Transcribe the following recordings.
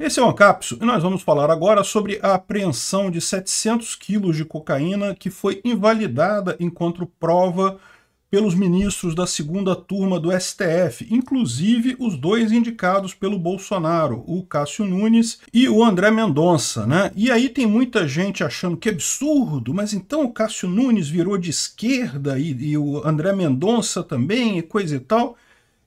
Esse é o Ancapso e nós vamos falar agora sobre a apreensão de 700 quilos de cocaína que foi invalidada enquanto prova pelos ministros da segunda turma do STF, inclusive os dois indicados pelo Bolsonaro, o Cássio Nunes e o André Mendonça, né? E aí tem muita gente achando que é absurdo, mas então o Cássio Nunes virou de esquerda e, e o André Mendonça também e coisa e tal.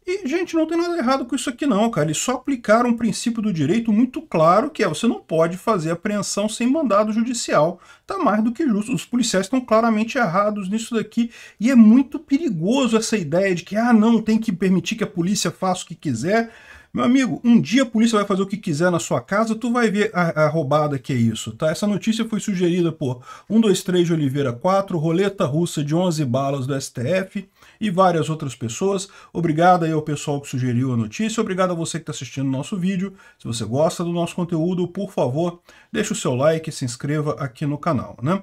E, gente, não tem nada errado com isso aqui não, cara. Eles só aplicaram um princípio do direito muito claro, que é você não pode fazer apreensão sem mandado judicial. Tá mais do que justo. Os policiais estão claramente errados nisso daqui. E é muito perigoso essa ideia de que, ah, não, tem que permitir que a polícia faça o que quiser. Meu amigo, um dia a polícia vai fazer o que quiser na sua casa, tu vai ver a, a roubada que é isso, tá? Essa notícia foi sugerida por 123 de Oliveira 4, Roleta Russa de 11 Balas do STF e várias outras pessoas. Obrigado aí ao pessoal que sugeriu a notícia, obrigado a você que está assistindo o nosso vídeo. Se você gosta do nosso conteúdo, por favor, deixa o seu like e se inscreva aqui no canal, né?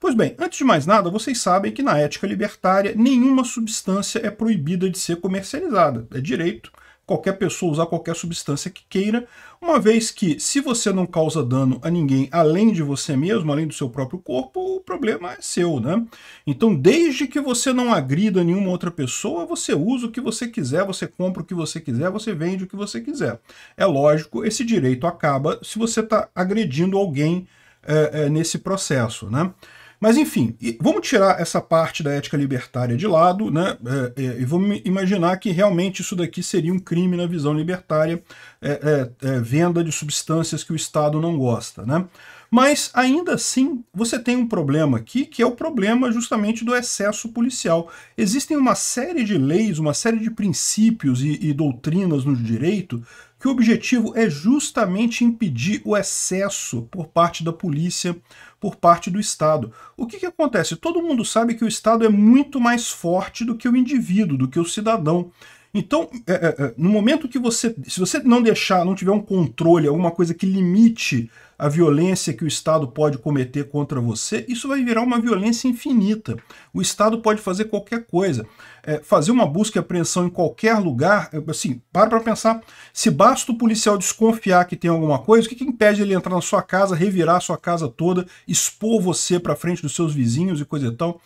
Pois bem, antes de mais nada, vocês sabem que na ética libertária nenhuma substância é proibida de ser comercializada. É direito qualquer pessoa usar qualquer substância que queira, uma vez que, se você não causa dano a ninguém além de você mesmo, além do seu próprio corpo, o problema é seu, né? Então, desde que você não agrida nenhuma outra pessoa, você usa o que você quiser, você compra o que você quiser, você vende o que você quiser. É lógico, esse direito acaba se você está agredindo alguém é, é, nesse processo, né? Mas enfim, vamos tirar essa parte da ética libertária de lado, né? É, é, e vamos imaginar que realmente isso daqui seria um crime na visão libertária, é, é, é venda de substâncias que o Estado não gosta, né? Mas ainda assim, você tem um problema aqui, que é o problema justamente do excesso policial. Existem uma série de leis, uma série de princípios e, e doutrinas no direito que o objetivo é justamente impedir o excesso por parte da polícia, por parte do Estado. O que, que acontece? Todo mundo sabe que o Estado é muito mais forte do que o indivíduo, do que o cidadão. Então, é, é, é, no momento que você, se você não deixar, não tiver um controle, alguma coisa que limite a violência que o Estado pode cometer contra você, isso vai virar uma violência infinita. O Estado pode fazer qualquer coisa. É, fazer uma busca e apreensão em qualquer lugar, é, assim, para para pensar, se basta o policial desconfiar que tem alguma coisa, o que, que impede ele entrar na sua casa, revirar a sua casa toda, expor você para frente dos seus vizinhos e coisa e tal?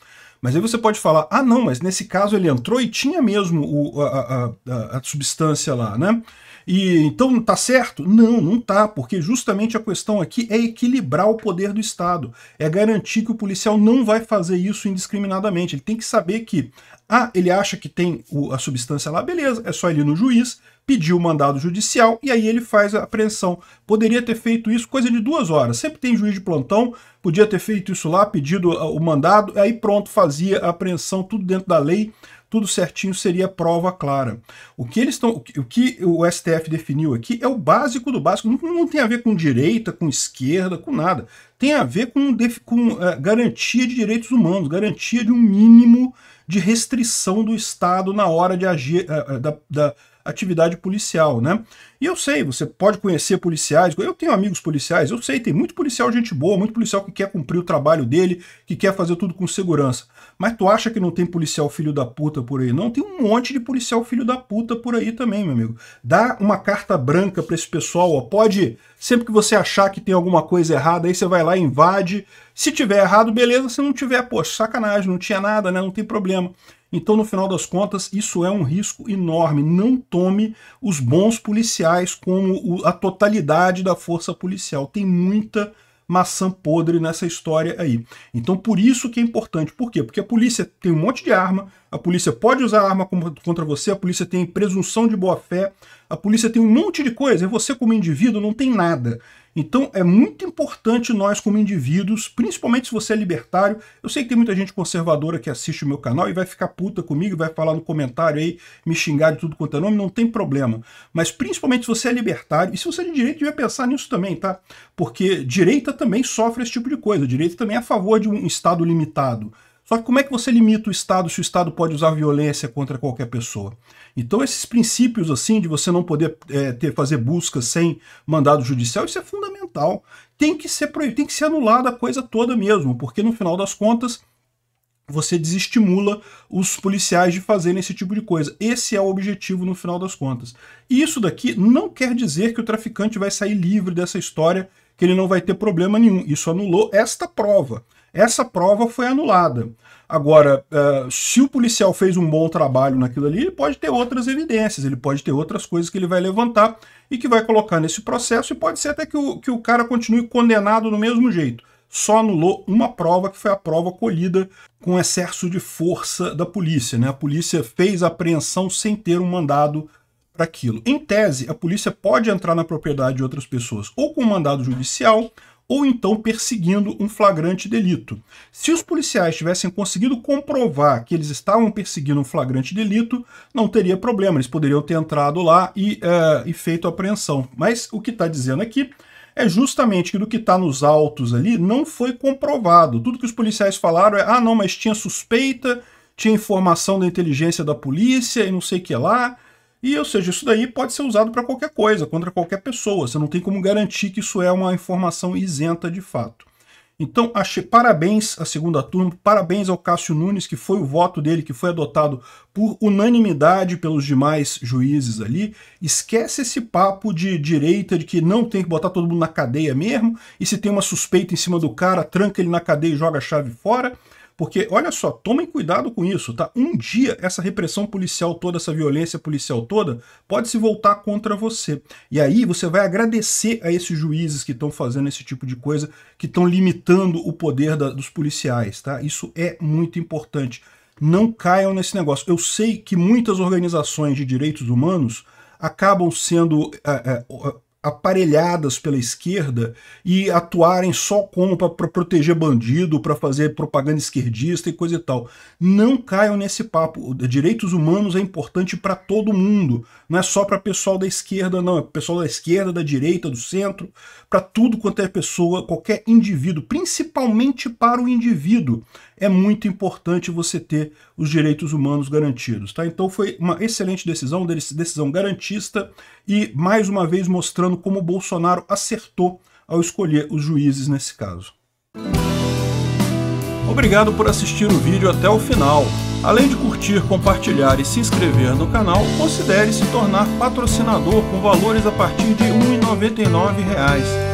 Mas aí você pode falar, ah, não, mas nesse caso ele entrou e tinha mesmo o, a, a, a, substância lá, né? E então não tá certo? Não, não tá, porque justamente a questão aqui é equilibrar o poder do Estado, é garantir que o policial não vai fazer isso indiscriminadamente. Ele tem que saber que, ah, ele acha que tem o, a substância lá, beleza, é só ele ir no juiz pediu o mandado judicial e aí ele faz a apreensão. Poderia ter feito isso coisa de duas horas. Sempre tem juiz de plantão, podia ter feito isso lá, pedido ah, o mandado, aí pronto, fazia a apreensão, tudo dentro da lei, tudo certinho, seria prova clara. O que eles estão. O que o STF definiu aqui é o básico do básico. Não, não tem a ver com direita, com esquerda, com nada. Tem a ver com, com uh, garantia de direitos humanos, garantia de um mínimo de restrição do Estado na hora de agir. Uh, da, da atividade policial, né? E eu sei, você pode conhecer policiais, eu tenho amigos policiais, eu sei, tem muito policial gente boa, muito policial que quer cumprir o trabalho dele, que quer fazer tudo com segurança. Mas tu acha que não tem policial filho da puta por aí? Não, tem um monte de policial filho da puta por aí também, meu amigo. Dá uma carta branca para esse pessoal, ó, pode, sempre que você achar que tem alguma coisa errada, aí você vai lá, invade, se tiver errado, beleza. Se não tiver, poxa, sacanagem, não tinha nada, né? Não tem problema. Então, no final das contas, isso é um risco enorme. Não tome os bons policiais como a totalidade da força policial. Tem muita maçã podre nessa história aí. Então, por isso que é importante. Por quê? Porque a polícia tem um monte de arma, a polícia pode usar arma contra você, a polícia tem presunção de boa-fé, a polícia tem um monte de coisa, e você, como indivíduo, não tem nada. Então é muito importante nós, como indivíduos, principalmente se você é libertário, eu sei que tem muita gente conservadora que assiste o meu canal e vai ficar puta comigo, vai falar no comentário aí, me xingar de tudo quanto é nome, não tem problema. Mas principalmente se você é libertário, e se você é de direita, devia pensar nisso também, tá? Porque direita também sofre esse tipo de coisa, direita também é a favor de um Estado limitado só que como é que você limita o Estado se o Estado pode usar violência contra qualquer pessoa? Então esses princípios assim de você não poder é, ter, fazer busca sem mandado judicial, isso é fundamental. Tem que ser proibido, tem que ser anulada a coisa toda mesmo, porque no final das contas você desestimula os policiais de fazerem esse tipo de coisa. Esse é o objetivo no final das contas. E isso daqui não quer dizer que o traficante vai sair livre dessa história, que ele não vai ter problema nenhum. Isso anulou esta prova essa prova foi anulada. Agora, eh, se o policial fez um bom trabalho naquilo ali, ele pode ter outras evidências, ele pode ter outras coisas que ele vai levantar e que vai colocar nesse processo, e pode ser até que o, que o cara continue condenado do mesmo jeito. Só anulou uma prova, que foi a prova colhida com excesso de força da polícia. Né? A polícia fez a apreensão sem ter um mandado para aquilo. Em tese, a polícia pode entrar na propriedade de outras pessoas ou com um mandado judicial ou então perseguindo um flagrante delito. Se os policiais tivessem conseguido comprovar que eles estavam perseguindo um flagrante delito, não teria problema, eles poderiam ter entrado lá e, eh, e feito a apreensão. Mas o que está dizendo aqui é justamente que do que está nos autos ali não foi comprovado. Tudo que os policiais falaram é, ah, não, mas tinha suspeita, tinha informação da inteligência da polícia e não sei o que lá, e, ou seja, isso daí pode ser usado para qualquer coisa, contra qualquer pessoa. Você não tem como garantir que isso é uma informação isenta de fato. Então, achei parabéns à segunda turma, parabéns ao Cássio Nunes, que foi o voto dele, que foi adotado por unanimidade pelos demais juízes ali. Esquece esse papo de direita, de que não tem que botar todo mundo na cadeia mesmo, e se tem uma suspeita em cima do cara, tranca ele na cadeia e joga a chave fora. Porque, olha só, tomem cuidado com isso, tá? Um dia essa repressão policial toda, essa violência policial toda, pode se voltar contra você. E aí você vai agradecer a esses juízes que estão fazendo esse tipo de coisa, que estão limitando o poder da, dos policiais, tá? Isso é muito importante. Não caiam nesse negócio. Eu sei que muitas organizações de direitos humanos acabam sendo é, é, aparelhadas pela esquerda e atuarem só como para proteger bandido, para fazer propaganda esquerdista e coisa e tal. Não caiam nesse papo. Direitos humanos é importante para todo mundo, não é só para pessoal da esquerda, não, é pessoal da esquerda, da direita, do centro, para tudo quanto é pessoa, qualquer indivíduo, principalmente para o indivíduo é muito importante você ter os direitos humanos garantidos. Tá? Então foi uma excelente decisão, decisão garantista e mais uma vez mostrando como Bolsonaro acertou ao escolher os juízes nesse caso. Obrigado por assistir o vídeo até o final. Além de curtir, compartilhar e se inscrever no canal, considere se tornar patrocinador com valores a partir de R$ 1,99